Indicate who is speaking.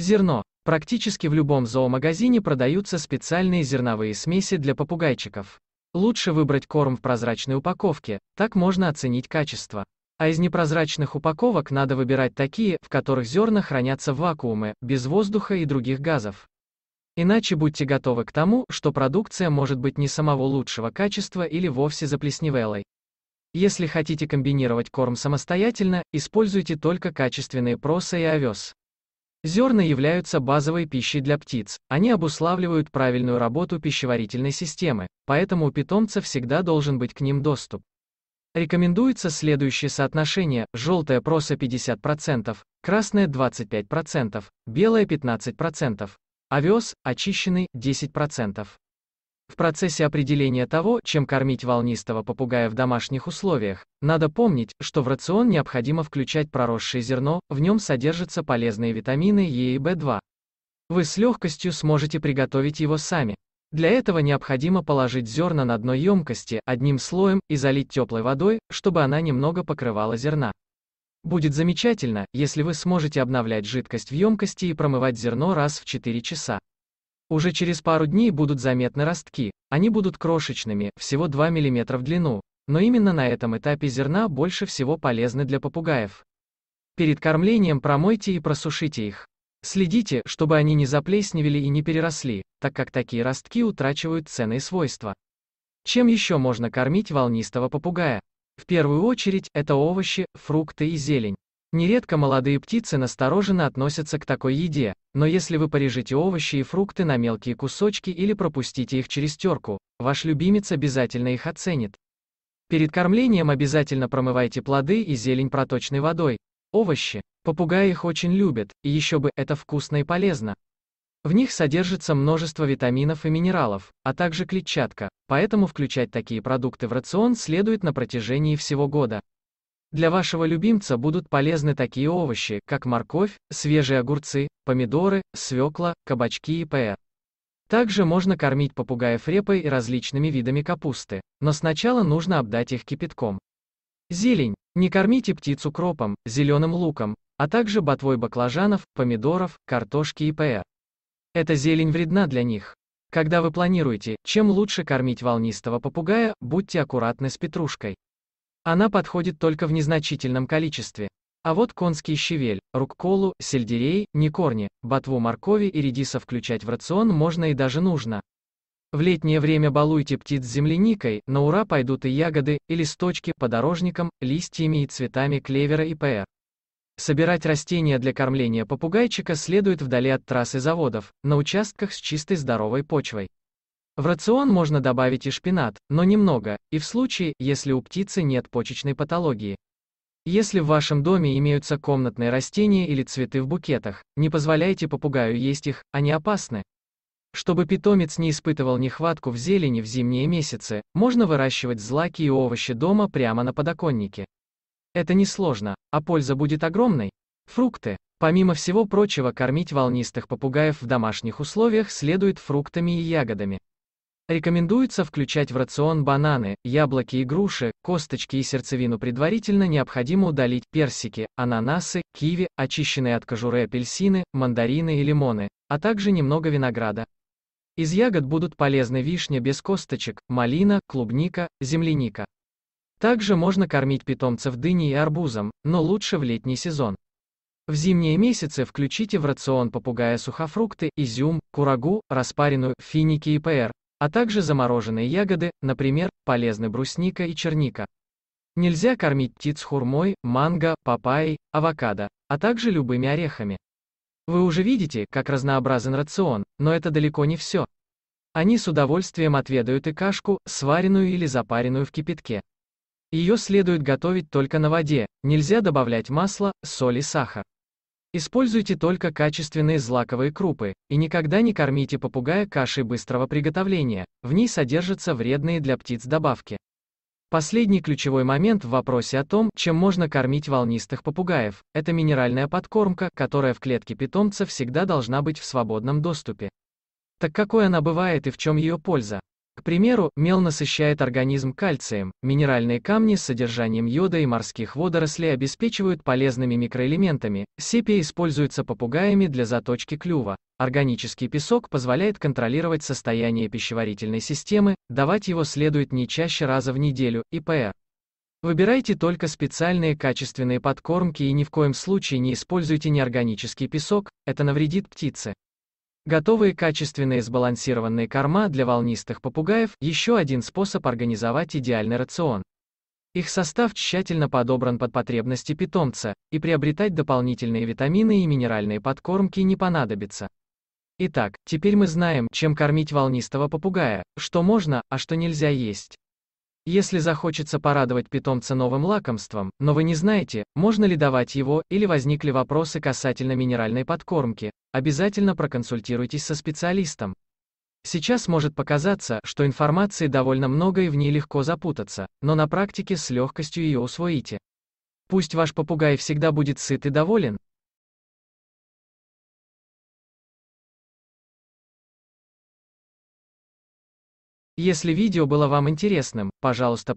Speaker 1: Зерно. Практически в любом зоомагазине продаются специальные зерновые смеси для попугайчиков. Лучше выбрать корм в прозрачной упаковке, так можно оценить качество. А из непрозрачных упаковок надо выбирать такие, в которых зерна хранятся в вакууме, без воздуха и других газов. Иначе будьте готовы к тому, что продукция может быть не самого лучшего качества или вовсе заплесневелой. Если хотите комбинировать корм самостоятельно, используйте только качественные проса и овес. Зерна являются базовой пищей для птиц, они обуславливают правильную работу пищеварительной системы, поэтому у питомца всегда должен быть к ним доступ. Рекомендуется следующее соотношение, желтая проса 50%, красная 25%, белая 15%, овес, очищенный 10%. В процессе определения того, чем кормить волнистого попугая в домашних условиях, надо помнить, что в рацион необходимо включать проросшее зерно, в нем содержатся полезные витамины Е и В2. Вы с легкостью сможете приготовить его сами. Для этого необходимо положить зерна на дно емкости одним слоем и залить теплой водой, чтобы она немного покрывала зерна. Будет замечательно, если вы сможете обновлять жидкость в емкости и промывать зерно раз в 4 часа. Уже через пару дней будут заметны ростки, они будут крошечными, всего 2 мм в длину, но именно на этом этапе зерна больше всего полезны для попугаев. Перед кормлением промойте и просушите их. Следите, чтобы они не заплесневели и не переросли, так как такие ростки утрачивают ценные свойства. Чем еще можно кормить волнистого попугая? В первую очередь, это овощи, фрукты и зелень. Нередко молодые птицы настороженно относятся к такой еде, но если вы порежете овощи и фрукты на мелкие кусочки или пропустите их через терку, ваш любимец обязательно их оценит. Перед кормлением обязательно промывайте плоды и зелень проточной водой. Овощи. Попугаи их очень любят, и еще бы, это вкусно и полезно. В них содержится множество витаминов и минералов, а также клетчатка, поэтому включать такие продукты в рацион следует на протяжении всего года. Для вашего любимца будут полезны такие овощи, как морковь, свежие огурцы, помидоры, свекла, кабачки и п.р. Также можно кормить попугаев репой и различными видами капусты, но сначала нужно обдать их кипятком. Зелень. Не кормите птицу кропом, зеленым луком, а также ботвой баклажанов, помидоров, картошки и п.р. Эта зелень вредна для них. Когда вы планируете, чем лучше кормить волнистого попугая, будьте аккуратны с петрушкой. Она подходит только в незначительном количестве. А вот конский щавель, рукколу, сельдерей, некорни, ботву моркови и редиса включать в рацион можно и даже нужно. В летнее время балуйте птиц с земляникой, на ура пойдут и ягоды, и листочки, подорожником, листьями и цветами клевера и пр. Собирать растения для кормления попугайчика следует вдали от трасс и заводов, на участках с чистой здоровой почвой. В рацион можно добавить и шпинат, но немного, и в случае, если у птицы нет почечной патологии. Если в вашем доме имеются комнатные растения или цветы в букетах, не позволяйте попугаю есть их, они опасны. Чтобы питомец не испытывал нехватку в зелени в зимние месяцы, можно выращивать злаки и овощи дома прямо на подоконнике. Это несложно, а польза будет огромной. Фрукты. Помимо всего прочего, кормить волнистых попугаев в домашних условиях следует фруктами и ягодами. Рекомендуется включать в рацион бананы, яблоки и груши, косточки и сердцевину предварительно необходимо удалить персики, ананасы, киви, очищенные от кожуры апельсины, мандарины и лимоны, а также немного винограда. Из ягод будут полезны вишня без косточек, малина, клубника, земляника. Также можно кормить питомцев дыней и арбузом, но лучше в летний сезон. В зимние месяцы включите в рацион попугая сухофрукты, изюм, курагу, распаренную, финики и пэр, а также замороженные ягоды, например, полезны брусника и черника. Нельзя кормить птиц хурмой, манго, папайей, авокадо, а также любыми орехами. Вы уже видите, как разнообразен рацион, но это далеко не все. Они с удовольствием отведают и кашку, сваренную или запаренную в кипятке. Ее следует готовить только на воде, нельзя добавлять масло, соль и сахар. Используйте только качественные злаковые крупы, и никогда не кормите попугая кашей быстрого приготовления, в ней содержатся вредные для птиц добавки. Последний ключевой момент в вопросе о том, чем можно кормить волнистых попугаев, это минеральная подкормка, которая в клетке питомца всегда должна быть в свободном доступе. Так какой она бывает и в чем ее польза? К примеру, мел насыщает организм кальцием, минеральные камни с содержанием йода и морских водорослей обеспечивают полезными микроэлементами, сепия используется попугаями для заточки клюва, органический песок позволяет контролировать состояние пищеварительной системы, давать его следует не чаще раза в неделю, и п.э. Выбирайте только специальные качественные подкормки и ни в коем случае не используйте неорганический песок, это навредит птице. Готовые качественные сбалансированные корма для волнистых попугаев – еще один способ организовать идеальный рацион. Их состав тщательно подобран под потребности питомца, и приобретать дополнительные витамины и минеральные подкормки не понадобится. Итак, теперь мы знаем, чем кормить волнистого попугая, что можно, а что нельзя есть. Если захочется порадовать питомца новым лакомством, но вы не знаете, можно ли давать его, или возникли вопросы касательно минеральной подкормки, обязательно проконсультируйтесь со специалистом. Сейчас может показаться, что информации довольно много и в ней легко запутаться, но на практике с легкостью ее усвоите. Пусть ваш попугай всегда будет сыт и доволен, Если видео было вам интересным, пожалуйста,